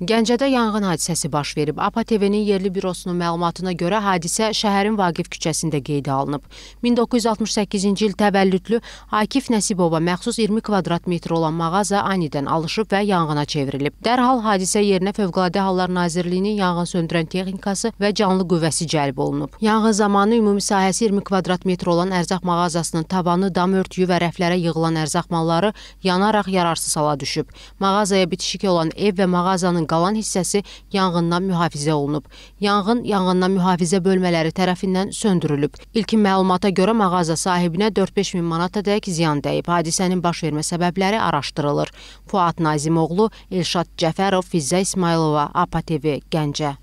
Gəncədə yanğın hadisəsi baş verib. APA TV-nin yerli bürosunun məlumatına görə hadisə şəhərin Vaqif küçəsində qeydə alınıb. 1968-ci il təvəllüdlü Akif Nəsibova məxsus 20 kvadrat metr olan mağaza anidən alışıb və yanğına çevrilib. Dərhal hadisə yerinə Fövqəladə Hallar Nazirliyinin yanğın söndürən texnikası və canlı qüvvəsi cəlb olunub. Yanğın zamanı ümumi sahəsi 20 kvadrat metr olan ərzaq mağazasının tavanı, dam örtüyü və rəflərə yığılan ərzaq malları yanaraq yararsız hala düşüb. Mağazaya bitişik olan ev və mağazanın qalan hissəsi yanğından mühafizə olunub. Yanğın yanğından mühafizə bölmələri tərəfindən söndürülüb. İlkin məlumata görə mağaza sahibinə 4-5 min manatadək ziyan dəyib. Hadisənin baş vermə səbəbləri araşdırılır. Fuad Nazimoğlu, Elşad Cəfərov, Fizzə İsmailova, APA TV, Gəncə.